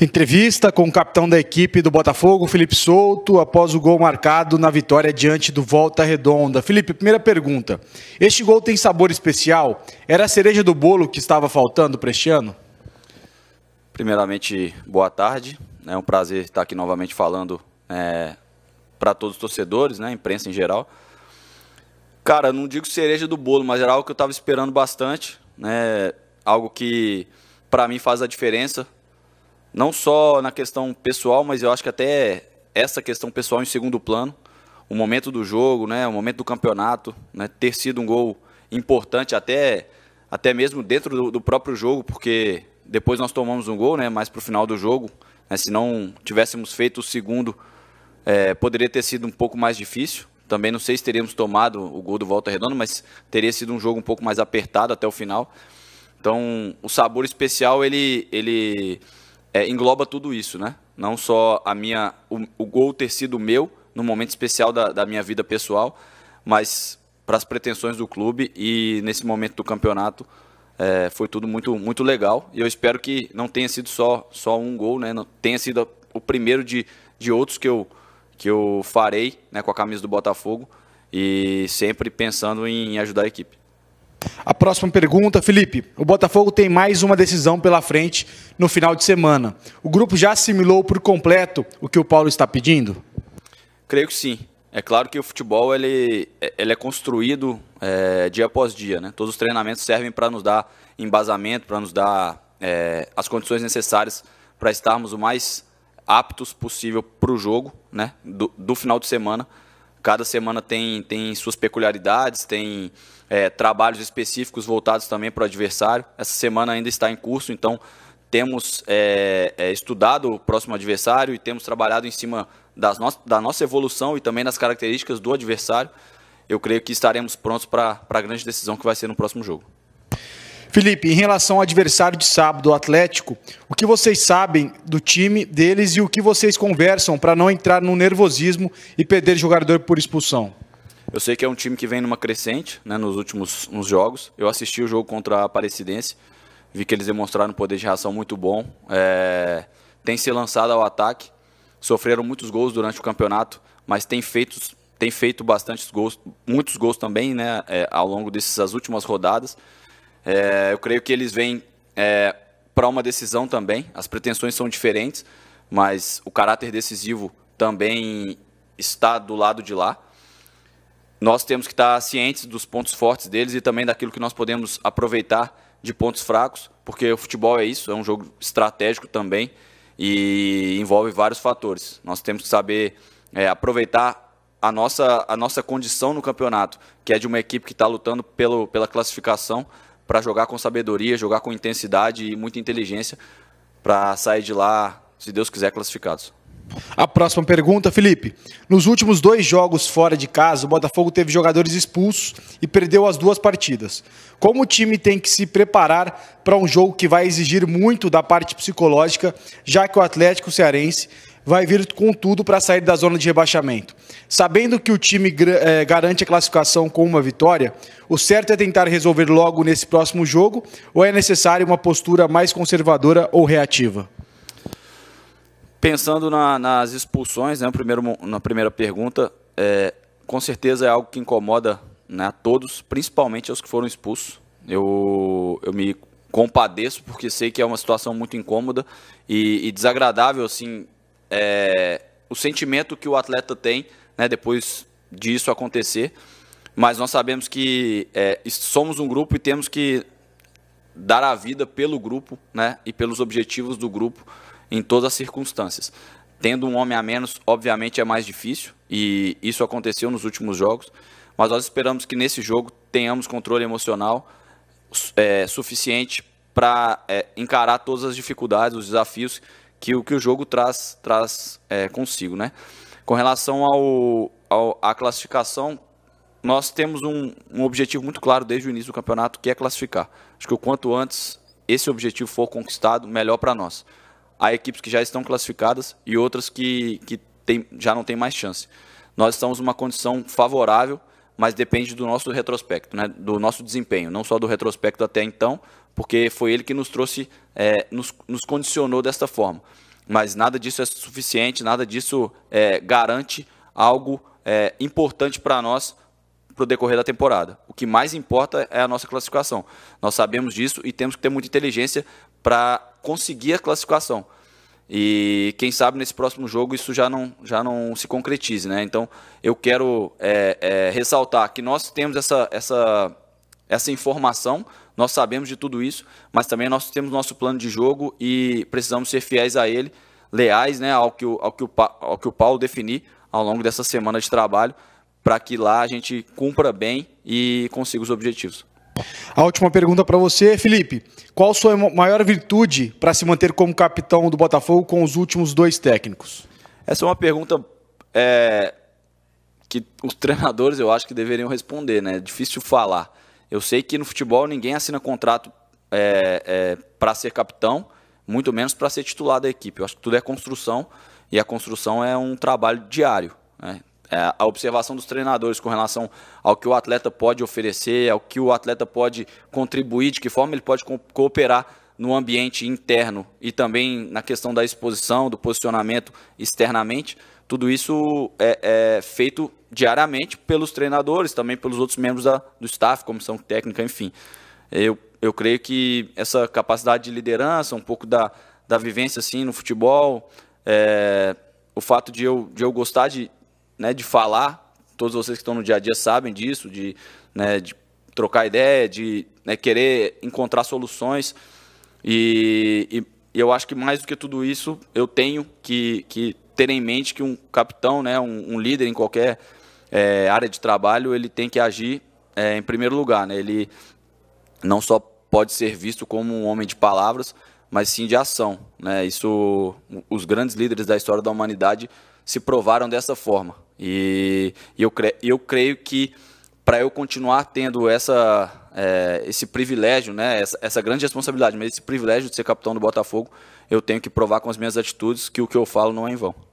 Entrevista com o capitão da equipe do Botafogo, Felipe Souto, após o gol marcado na vitória diante do Volta Redonda. Felipe, primeira pergunta. Este gol tem sabor especial? Era a cereja do bolo que estava faltando para este ano? Primeiramente, boa tarde. É um prazer estar aqui novamente falando é, para todos os torcedores, né, imprensa em geral. Cara, não digo cereja do bolo, mas era algo que eu estava esperando bastante. Né, algo que, para mim, faz a diferença não só na questão pessoal, mas eu acho que até essa questão pessoal em segundo plano, o momento do jogo, né, o momento do campeonato, né, ter sido um gol importante até até mesmo dentro do, do próprio jogo, porque depois nós tomamos um gol, né, mais pro final do jogo, né, se não tivéssemos feito o segundo, é, poderia ter sido um pouco mais difícil. Também não sei se teríamos tomado o gol do Volta Redonda, mas teria sido um jogo um pouco mais apertado até o final. Então, o sabor especial ele ele é, engloba tudo isso, né? Não só a minha, o, o gol ter sido meu no momento especial da, da minha vida pessoal, mas para as pretensões do clube e nesse momento do campeonato é, foi tudo muito, muito legal. E eu espero que não tenha sido só, só um gol, né? Não, tenha sido o primeiro de, de outros que eu, que eu farei né, com a camisa do Botafogo e sempre pensando em ajudar a equipe. A próxima pergunta, Felipe. O Botafogo tem mais uma decisão pela frente no final de semana. O grupo já assimilou por completo o que o Paulo está pedindo? Creio que sim. É claro que o futebol ele, ele é construído é, dia após dia. Né? Todos os treinamentos servem para nos dar embasamento, para nos dar é, as condições necessárias para estarmos o mais aptos possível para o jogo né? do, do final de semana. Cada semana tem, tem suas peculiaridades, tem é, trabalhos específicos voltados também para o adversário. Essa semana ainda está em curso, então temos é, é, estudado o próximo adversário e temos trabalhado em cima das no da nossa evolução e também das características do adversário. Eu creio que estaremos prontos para a grande decisão que vai ser no próximo jogo. Felipe, em relação ao adversário de sábado, o Atlético, o que vocês sabem do time deles e o que vocês conversam para não entrar no nervosismo e perder jogador por expulsão? Eu sei que é um time que vem numa crescente né, nos últimos nos jogos. Eu assisti o jogo contra a Aparecidense, vi que eles demonstraram um poder de reação muito bom. É, tem se lançado ao ataque, sofreram muitos gols durante o campeonato, mas tem feito, tem feito bastante gols, muitos gols também né, é, ao longo dessas últimas rodadas. É, eu creio que eles vêm é, para uma decisão também. As pretensões são diferentes, mas o caráter decisivo também está do lado de lá. Nós temos que estar cientes dos pontos fortes deles e também daquilo que nós podemos aproveitar de pontos fracos, porque o futebol é isso, é um jogo estratégico também e envolve vários fatores. Nós temos que saber é, aproveitar a nossa, a nossa condição no campeonato, que é de uma equipe que está lutando pelo, pela classificação, para jogar com sabedoria, jogar com intensidade e muita inteligência para sair de lá, se Deus quiser, classificados. A próxima pergunta, Felipe. Nos últimos dois jogos fora de casa, o Botafogo teve jogadores expulsos e perdeu as duas partidas. Como o time tem que se preparar para um jogo que vai exigir muito da parte psicológica, já que o Atlético Cearense vai vir com tudo para sair da zona de rebaixamento. Sabendo que o time é, garante a classificação com uma vitória, o certo é tentar resolver logo nesse próximo jogo ou é necessário uma postura mais conservadora ou reativa? Pensando na, nas expulsões, né, primeiro, na primeira pergunta, é, com certeza é algo que incomoda né, a todos, principalmente aos que foram expulsos. Eu, eu me compadeço porque sei que é uma situação muito incômoda e, e desagradável, assim, é, o sentimento que o atleta tem né, depois disso acontecer. Mas nós sabemos que é, somos um grupo e temos que dar a vida pelo grupo né, e pelos objetivos do grupo em todas as circunstâncias. Tendo um homem a menos, obviamente é mais difícil, e isso aconteceu nos últimos jogos, mas nós esperamos que nesse jogo tenhamos controle emocional é, suficiente para é, encarar todas as dificuldades, os desafios que o que o jogo traz traz é, consigo, né? Com relação ao, ao à classificação, nós temos um, um, objetivo muito claro desde o início do campeonato, que é classificar. Acho que o quanto antes esse objetivo for conquistado, melhor para nós. Há equipes que já estão classificadas e outras que, que tem, já não tem mais chance. Nós estamos numa condição favorável, mas depende do nosso retrospecto, né? do nosso desempenho, não só do retrospecto até então, porque foi ele que nos trouxe, é, nos, nos, condicionou desta forma. Mas nada disso é suficiente, nada disso é, garante algo é, importante para nós para o decorrer da temporada. O que mais importa é a nossa classificação. Nós sabemos disso e temos que ter muita inteligência para conseguir a classificação. E quem sabe nesse próximo jogo isso já não, já não se concretize. Né? Então eu quero é, é, ressaltar que nós temos essa, essa essa informação. Nós sabemos de tudo isso, mas também nós temos nosso plano de jogo e precisamos ser fiéis a ele, leais né, ao, que o, ao, que o, ao que o Paulo definir ao longo dessa semana de trabalho, para que lá a gente cumpra bem e consiga os objetivos. A última pergunta para você, Felipe. Qual sua maior virtude para se manter como capitão do Botafogo com os últimos dois técnicos? Essa é uma pergunta é, que os treinadores eu acho que deveriam responder, né? É difícil falar. Eu sei que no futebol ninguém assina contrato é, é, para ser capitão, muito menos para ser titular da equipe. Eu acho que tudo é construção e a construção é um trabalho diário. Né? É a observação dos treinadores com relação ao que o atleta pode oferecer, ao que o atleta pode contribuir, de que forma ele pode cooperar no ambiente interno e também na questão da exposição, do posicionamento externamente, tudo isso é, é feito diariamente pelos treinadores, também pelos outros membros da, do staff, comissão técnica, enfim. Eu, eu creio que essa capacidade de liderança, um pouco da, da vivência assim no futebol, é, o fato de eu, de eu gostar de, né, de falar, todos vocês que estão no dia a dia sabem disso, de, né, de trocar ideia, de né, querer encontrar soluções. E, e, eu acho que mais do que tudo isso, eu tenho que, que ter em mente que um capitão, né, um, um líder em qualquer é, área de trabalho, ele tem que agir é, em primeiro lugar. Né? Ele não só pode ser visto como um homem de palavras, mas sim de ação. Né? Isso, os grandes líderes da história da humanidade se provaram dessa forma. E eu, cre eu creio que para eu continuar tendo essa, é, esse privilégio, né, essa, essa, grande responsabilidade, mas esse privilégio de ser capitão do Botafogo, eu tenho que provar com as minhas atitudes que o que eu falo não é em vão.